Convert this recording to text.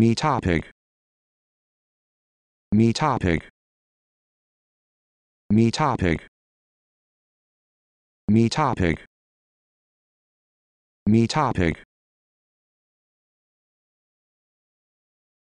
Me topic. Me topic. Me topic. Me topic. Me topic.